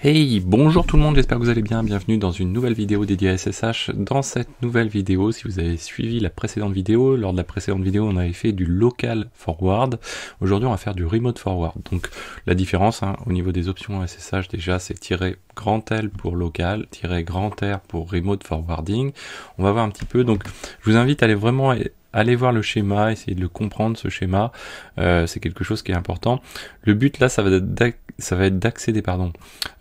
Hey, bonjour tout le monde, j'espère que vous allez bien, bienvenue dans une nouvelle vidéo dédiée à SSH. Dans cette nouvelle vidéo, si vous avez suivi la précédente vidéo, lors de la précédente vidéo on avait fait du local forward, aujourd'hui on va faire du remote forward. Donc la différence hein, au niveau des options SSH déjà c'est tirer grand L pour local, tirer grand R pour remote forwarding. On va voir un petit peu, donc je vous invite à aller vraiment allez voir le schéma, essayer de le comprendre ce schéma, euh, c'est quelque chose qui est important. Le but là, ça va être ça va être d'accéder pardon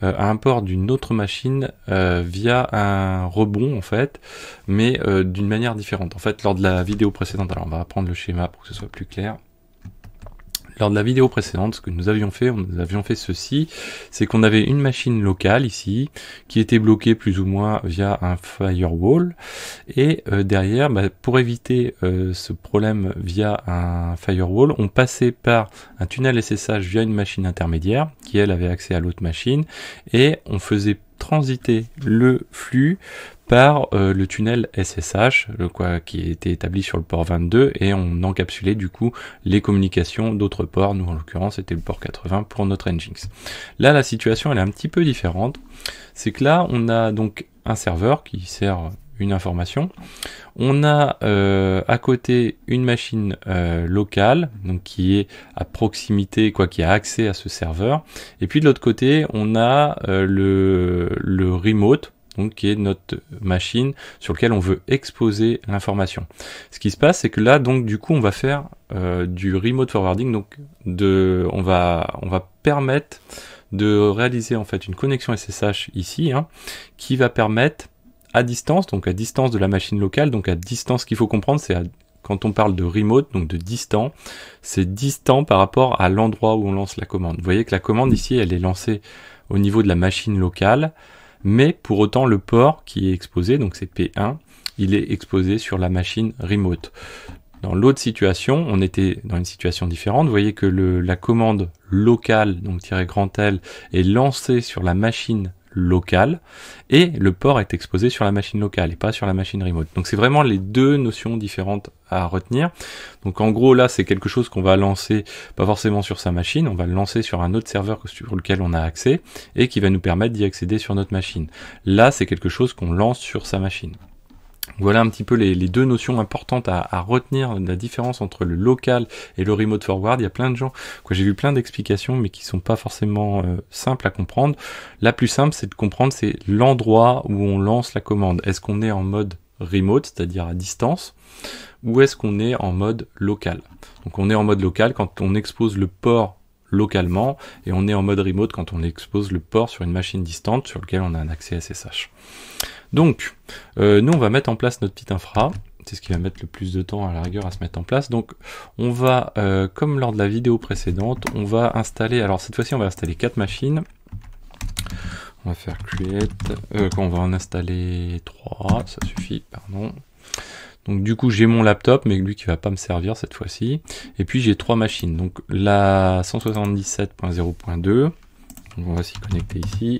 euh, à un port d'une autre machine euh, via un rebond en fait, mais d'une manière différente. En fait, lors de la vidéo précédente, alors on va prendre le schéma pour que ce soit plus clair lors de la vidéo précédente, ce que nous avions fait, nous avions fait ceci, c'est qu'on avait une machine locale ici, qui était bloquée plus ou moins via un firewall, et euh, derrière, bah, pour éviter euh, ce problème via un firewall, on passait par un tunnel SSH via une machine intermédiaire, qui elle avait accès à l'autre machine, et on faisait transiter le flux par euh, le tunnel SSH, le quoi, qui était établi sur le port 22, et on encapsulait du coup les communications d'autres ports. Nous, en l'occurrence, c'était le port 80 pour notre Nginx. Là, la situation elle est un petit peu différente. C'est que là, on a donc un serveur qui sert information. On a euh, à côté une machine euh, locale, donc qui est à proximité, quoi, qui a accès à ce serveur. Et puis de l'autre côté, on a euh, le, le remote, donc qui est notre machine sur lequel on veut exposer l'information. Ce qui se passe, c'est que là, donc du coup, on va faire du remote forwarding, donc de, on va, on va permettre de réaliser en fait une connexion SSH ici, hein, qui va permettre distance, donc à distance de la machine locale, donc à distance, qu'il faut comprendre, c'est quand on parle de remote, donc de distant, c'est distant par rapport à l'endroit où on lance la commande. Vous voyez que la commande ici, elle est lancée au niveau de la machine locale, mais pour autant le port qui est exposé, donc c'est P1, il est exposé sur la machine remote. Dans l'autre situation, on était dans une situation différente. Vous voyez que le, la commande locale, donc -grand L, est lancée sur la machine Local et le port est exposé sur la machine locale et pas sur la machine remote. Donc c'est vraiment les deux notions différentes à retenir. Donc en gros là c'est quelque chose qu'on va lancer pas forcément sur sa machine, on va le lancer sur un autre serveur sur lequel on a accès et qui va nous permettre d'y accéder sur notre machine. Là c'est quelque chose qu'on lance sur sa machine. Voilà un petit peu les, deux notions importantes à, retenir, la différence entre le local et le remote forward. Il y a plein de gens, quoi, j'ai vu plein d'explications, mais qui sont pas forcément euh, simples à comprendre. La plus simple, c'est de comprendre, c'est l'endroit où on lance la commande. Est-ce qu'on est en mode remote, c'est-à-dire à distance, ou est-ce qu'on est en mode local Donc on est en mode local quand on expose le port localement, et on est en mode remote quand on expose le port sur une machine distante sur lequel on a un accès SSH. Donc, euh, nous, on va mettre en place notre petite infra. C'est ce qui va mettre le plus de temps à la rigueur à se mettre en place. Donc, on va, euh, comme lors de la vidéo précédente, on va installer... Alors, cette fois-ci, on va installer quatre machines. On va faire create... Euh, on va en installer 3, ça suffit, pardon. Donc du coup j'ai mon laptop mais lui qui va pas me servir cette fois-ci. Et puis j'ai trois machines. Donc la 177.0.2, on va s'y connecter ici.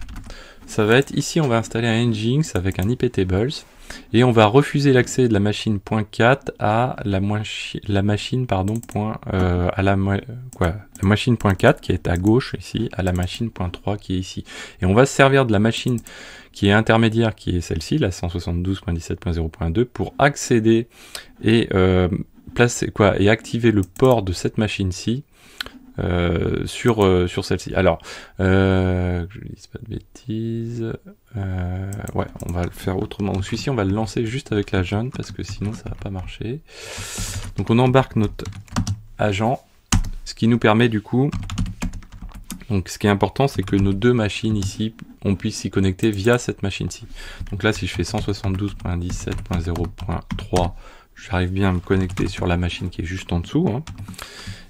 ça va être ici on va installer un Nginx avec un IP tables et on va refuser l'accès de la machine .4 à la, la machine pardon point, euh, à la quoi la machine .4 qui est à gauche ici à la machine .3 qui est ici et on va se servir de la machine qui est intermédiaire qui est celle-ci la 172.17.0.2 pour accéder et euh, placer quoi et activer le port de cette machine-ci euh, sur euh, sur celle-ci. Alors, euh, je ne pas de bêtises. ouais, on va le faire autrement. Donc celui-ci, on va le lancer juste avec la jeune parce que sinon ça va pas marcher. Donc on embarque notre agent, ce qui nous permet du coup. Donc ce qui est important, c'est que nos deux machines ici, on puisse s'y connecter via cette machine-ci. Donc là, si je fais 172.17.0.3 j'arrive bien à me connecter sur la machine qui est juste en dessous. Hein.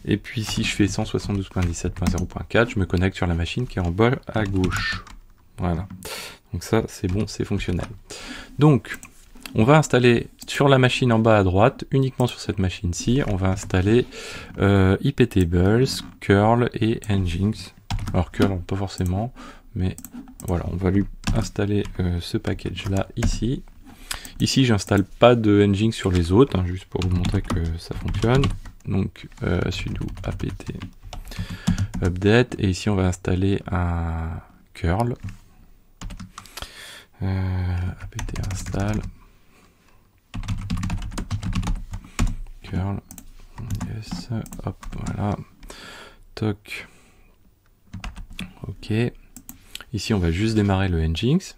Et puis si je fais 172.17.0.4, je me connecte sur la machine qui est en bol à gauche. Voilà. Donc ça, c'est bon, c'est fonctionnel. Donc, on va installer sur la machine en bas à droite, uniquement sur cette machine-ci, on va installer euh, iptables, curl et engines. Alors curl, pas forcément, mais voilà, on va lui installer euh, ce package-là ici. Ici, j'installe pas de nginx sur les autres, hein, juste pour vous montrer que ça fonctionne donc euh, sudo apt update et ici on va installer un curl euh, apt install curl yes hop voilà toc ok ici on va juste démarrer le nginx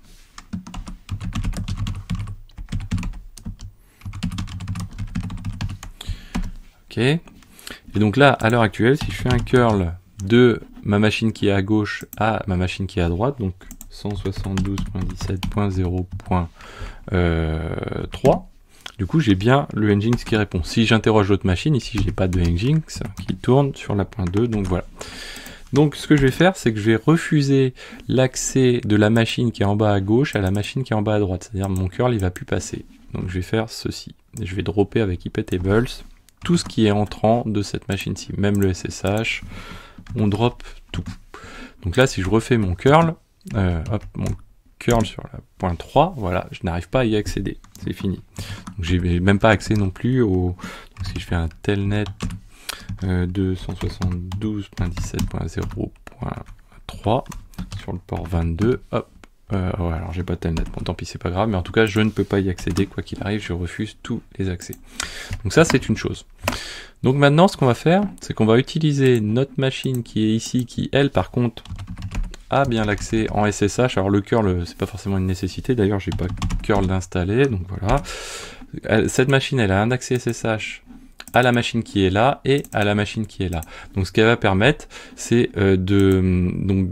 Et donc là, à l'heure actuelle, si je fais un curl de ma machine qui est à gauche à ma machine qui est à droite, donc 172.17.0.3, euh, du coup j'ai bien le Nginx qui répond. Si j'interroge l'autre machine, ici j'ai pas de Nginx qui tourne sur la point 2, donc voilà. Donc ce que je vais faire, c'est que je vais refuser l'accès de la machine qui est en bas à gauche à la machine qui est en bas à droite. C'est-à-dire mon curl il va plus passer. Donc je vais faire ceci. Je vais dropper avec tables tout ce qui est entrant de cette machine-ci, même le SSH, on drop tout. Donc là, si je refais mon curl, euh, hop, mon curl sur la point 3, voilà, je n'arrive pas à y accéder, c'est fini. Donc j'ai même pas accès non plus au... Donc si je fais un telnet euh, 272.17.0.3 sur le port 22, hop, euh, alors j'ai pas de telnet, bon tant pis c'est pas grave, mais en tout cas je ne peux pas y accéder quoi qu'il arrive, je refuse tous les accès. Donc ça c'est une chose. Donc maintenant ce qu'on va faire, c'est qu'on va utiliser notre machine qui est ici, qui elle par contre a bien l'accès en SSH, alors le curl euh, c'est pas forcément une nécessité, d'ailleurs j'ai pas curl d'installer, donc voilà. Cette machine elle a un accès SSH à la machine qui est là et à la machine qui est là. Donc ce qu'elle va permettre, c'est euh, de hum, donc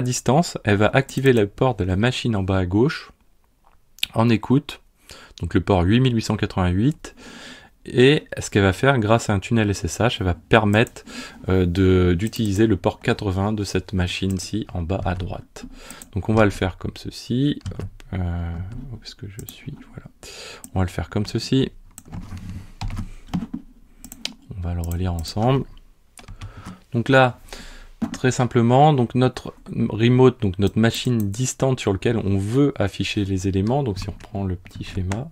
distance, elle va activer le port de la machine en bas à gauche, en écoute, donc le port 8888, et ce qu'elle va faire grâce à un tunnel SSH, elle va permettre euh, d'utiliser le port 80 de cette machine-ci en bas à droite. Donc on va le faire comme ceci. Euh, que je suis Voilà. On va le faire comme ceci. On va le relire ensemble. Donc là, très simplement, donc notre remote, donc notre machine distante sur laquelle on veut afficher les éléments, donc si on prend le petit schéma,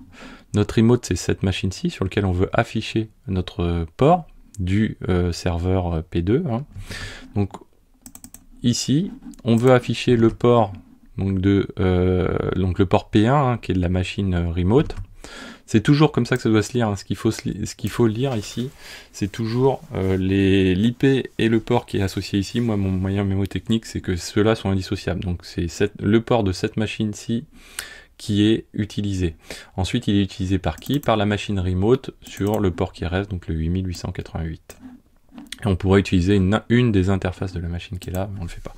notre remote c'est cette machine-ci sur laquelle on veut afficher notre port du euh, serveur euh, P2. Hein. Donc ici, on veut afficher le port donc de euh, donc le port P1 hein, qui est de la machine remote. C'est toujours comme ça que ça doit se lire. Hein. Ce qu'il faut, ce qu'il faut lire ici, c'est toujours euh, les l'IP et le port qui est associé ici. Moi, mon moyen mémotechnique, c'est que ceux-là sont indissociables. Donc c'est le port de cette machine-ci qui est utilisé. Ensuite, il est utilisé par qui Par la machine remote sur le port qui reste, donc le 8888. Et on pourrait utiliser une, des interfaces de la machine qui est là, mais on ne le fait pas.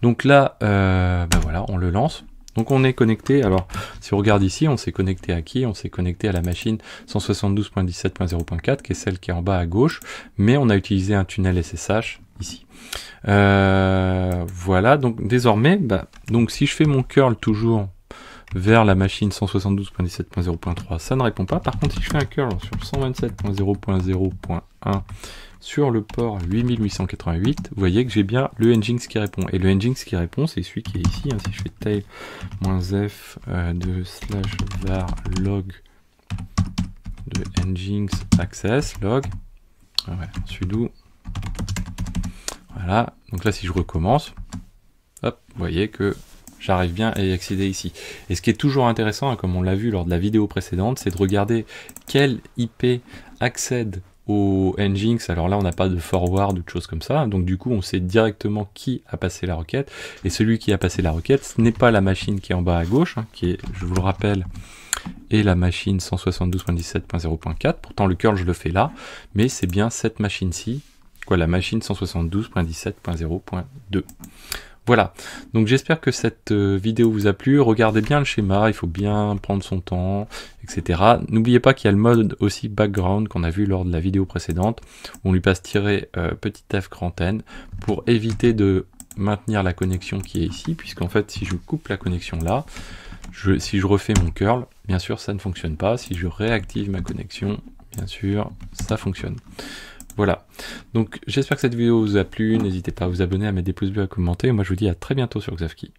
Donc là, euh, ben voilà, on le lance. Donc on est connecté, alors si on regarde ici, on s'est connecté à qui On s'est connecté à la machine 172.17.0.4 qui est celle qui est en bas à gauche, mais on a utilisé un tunnel SSH ici. Euh, voilà, donc désormais, bah, donc si je fais mon curl toujours vers la machine 172.17.0.3, ça ne répond pas. Par contre, si je fais un curl hein, sur 127.0.0.1 sur le port 8888, vous voyez que j'ai bien le Nginx qui répond. Et le Nginx qui répond, c'est celui qui est ici. Hein. si je fais tail-f euh, de slash var log de Nginx access log, ah ouais, sudo, voilà. Donc là, si je recommence, hop, vous voyez que j'arrive bien à y accéder ici. Et ce qui est toujours intéressant, hein, comme on l'a vu lors de la vidéo précédente, c'est de regarder quelle IP accède au Nginx, alors là on n'a pas de forward ou de choses comme ça, donc du coup on sait directement qui a passé la requête, et celui qui a passé la requête, ce n'est pas la machine qui est en bas à gauche, hein, qui est, je vous le rappelle, et la machine 172.17.0.4, pourtant le curl je le fais là, mais c'est bien cette machine-ci, quoi la machine 172.17.0.2. Voilà, donc j'espère que cette euh, vidéo vous a plu, regardez bien le schéma, il faut bien prendre son temps, etc. N'oubliez pas qu'il y a le mode aussi background qu'on a vu lors de la vidéo précédente, on lui passe tirer euh, petit f grand n pour éviter de maintenir la connexion qui est ici, puisqu'en fait si je coupe la connexion là, je, si je refais mon curl, bien sûr ça ne fonctionne pas, si je réactive ma connexion, bien sûr ça fonctionne. Voilà. Donc j'espère que cette vidéo vous a plu. N'hésitez pas à vous abonner, à mettre des pouces bleus, à commenter. Moi je vous dis à très bientôt sur Xavki.